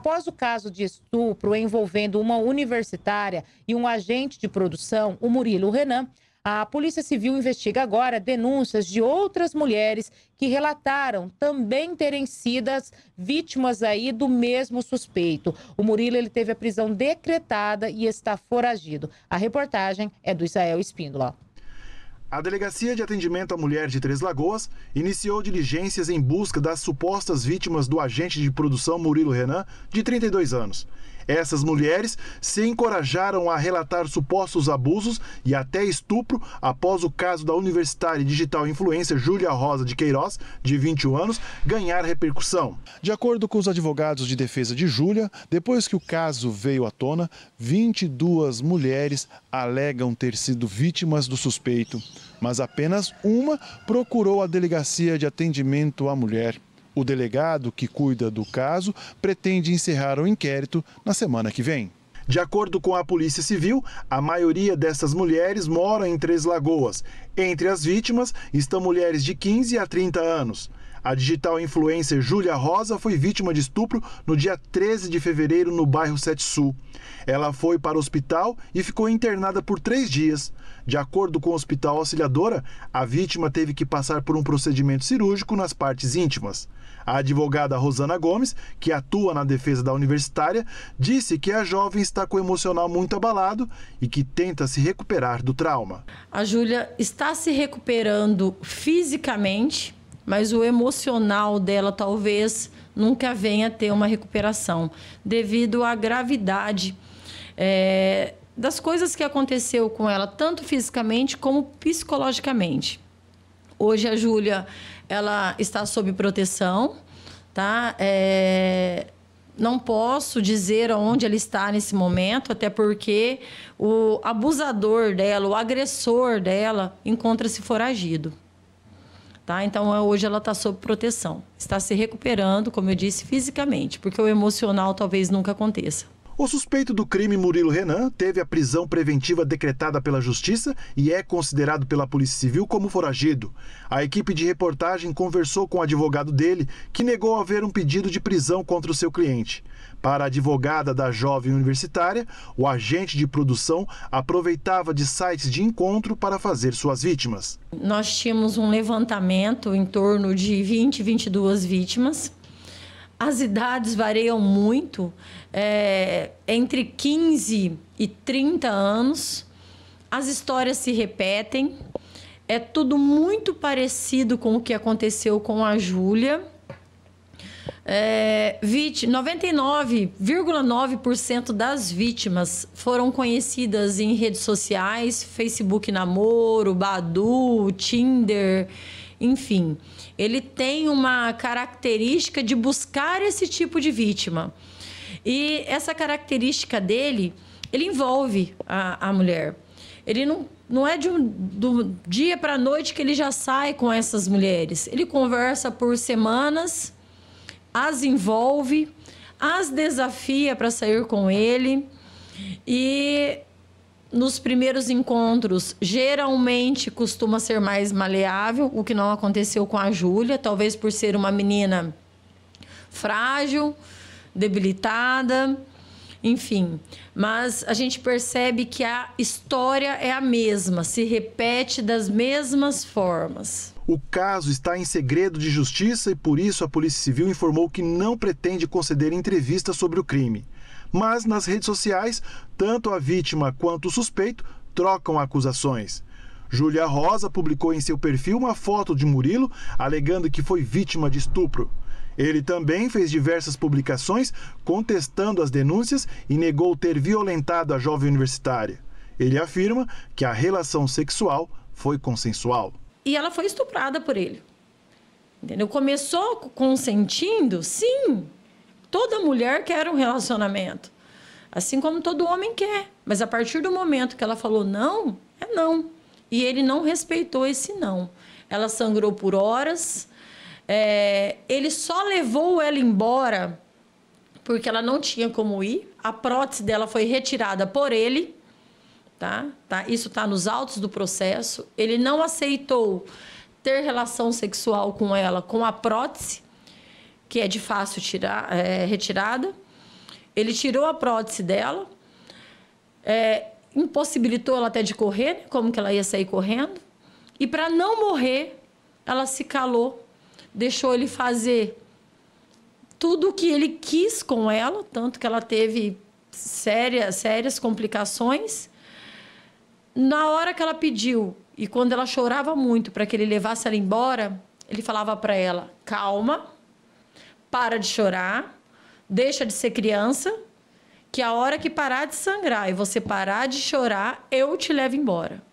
Após o caso de estupro envolvendo uma universitária e um agente de produção, o Murilo Renan, a Polícia Civil investiga agora denúncias de outras mulheres que relataram também terem sido vítimas aí do mesmo suspeito. O Murilo ele teve a prisão decretada e está foragido. A reportagem é do Israel Espíndola. A Delegacia de Atendimento à Mulher de Três Lagoas iniciou diligências em busca das supostas vítimas do agente de produção Murilo Renan, de 32 anos. Essas mulheres se encorajaram a relatar supostos abusos e até estupro após o caso da universitária digital influência Júlia Rosa de Queiroz, de 21 anos, ganhar repercussão. De acordo com os advogados de defesa de Júlia, depois que o caso veio à tona, 22 mulheres alegam ter sido vítimas do suspeito, mas apenas uma procurou a Delegacia de Atendimento à Mulher. O delegado que cuida do caso pretende encerrar o inquérito na semana que vem. De acordo com a Polícia Civil, a maioria dessas mulheres mora em Três Lagoas. Entre as vítimas estão mulheres de 15 a 30 anos. A digital influencer Júlia Rosa foi vítima de estupro no dia 13 de fevereiro no bairro Sete Sul. Ela foi para o hospital e ficou internada por três dias. De acordo com o Hospital Auxiliadora, a vítima teve que passar por um procedimento cirúrgico nas partes íntimas. A advogada Rosana Gomes, que atua na defesa da universitária, disse que a jovem está com o emocional muito abalado e que tenta se recuperar do trauma. A Júlia está se recuperando fisicamente, mas o emocional dela talvez nunca venha a ter uma recuperação, devido à gravidade é, das coisas que aconteceu com ela, tanto fisicamente como psicologicamente. Hoje a Júlia ela está sob proteção, tá? É, não posso dizer onde ela está nesse momento, até porque o abusador dela, o agressor dela, encontra-se foragido. Tá? Então, é, hoje ela está sob proteção. Está se recuperando, como eu disse, fisicamente, porque o emocional talvez nunca aconteça. O suspeito do crime, Murilo Renan, teve a prisão preventiva decretada pela Justiça e é considerado pela Polícia Civil como foragido. A equipe de reportagem conversou com o advogado dele, que negou haver um pedido de prisão contra o seu cliente. Para a advogada da jovem universitária, o agente de produção aproveitava de sites de encontro para fazer suas vítimas. Nós tínhamos um levantamento em torno de 20, 22 vítimas as idades variam muito, é, entre 15 e 30 anos. As histórias se repetem. É tudo muito parecido com o que aconteceu com a Júlia. É, 99,9% das vítimas foram conhecidas em redes sociais, Facebook Namoro, Badu, Tinder enfim, ele tem uma característica de buscar esse tipo de vítima. E essa característica dele, ele envolve a, a mulher. Ele não, não é de um, do dia para a noite que ele já sai com essas mulheres. Ele conversa por semanas, as envolve, as desafia para sair com ele. E nos primeiros encontros geralmente costuma ser mais maleável, o que não aconteceu com a Júlia, talvez por ser uma menina frágil, debilitada, enfim. Mas a gente percebe que a história é a mesma, se repete das mesmas formas. O caso está em segredo de justiça e por isso a Polícia Civil informou que não pretende conceder entrevista sobre o crime. Mas nas redes sociais, tanto a vítima quanto o suspeito trocam acusações. Júlia Rosa publicou em seu perfil uma foto de Murilo alegando que foi vítima de estupro. Ele também fez diversas publicações contestando as denúncias e negou ter violentado a jovem universitária. Ele afirma que a relação sexual foi consensual. E ela foi estuprada por ele. Entendeu? Começou consentindo, sim, Toda mulher quer um relacionamento. Assim como todo homem quer. Mas a partir do momento que ela falou não, é não. E ele não respeitou esse não. Ela sangrou por horas. É, ele só levou ela embora porque ela não tinha como ir. A prótese dela foi retirada por ele. Tá? tá? Isso está nos autos do processo. Ele não aceitou ter relação sexual com ela com a prótese que é de fácil tirar, é, retirada. Ele tirou a prótese dela, é, impossibilitou ela até de correr, né? como que ela ia sair correndo. E para não morrer, ela se calou, deixou ele fazer tudo o que ele quis com ela, tanto que ela teve sérias, sérias complicações. Na hora que ela pediu e quando ela chorava muito para que ele levasse ela embora, ele falava para ela: calma, para de chorar, deixa de ser criança, que a hora que parar de sangrar e você parar de chorar, eu te levo embora.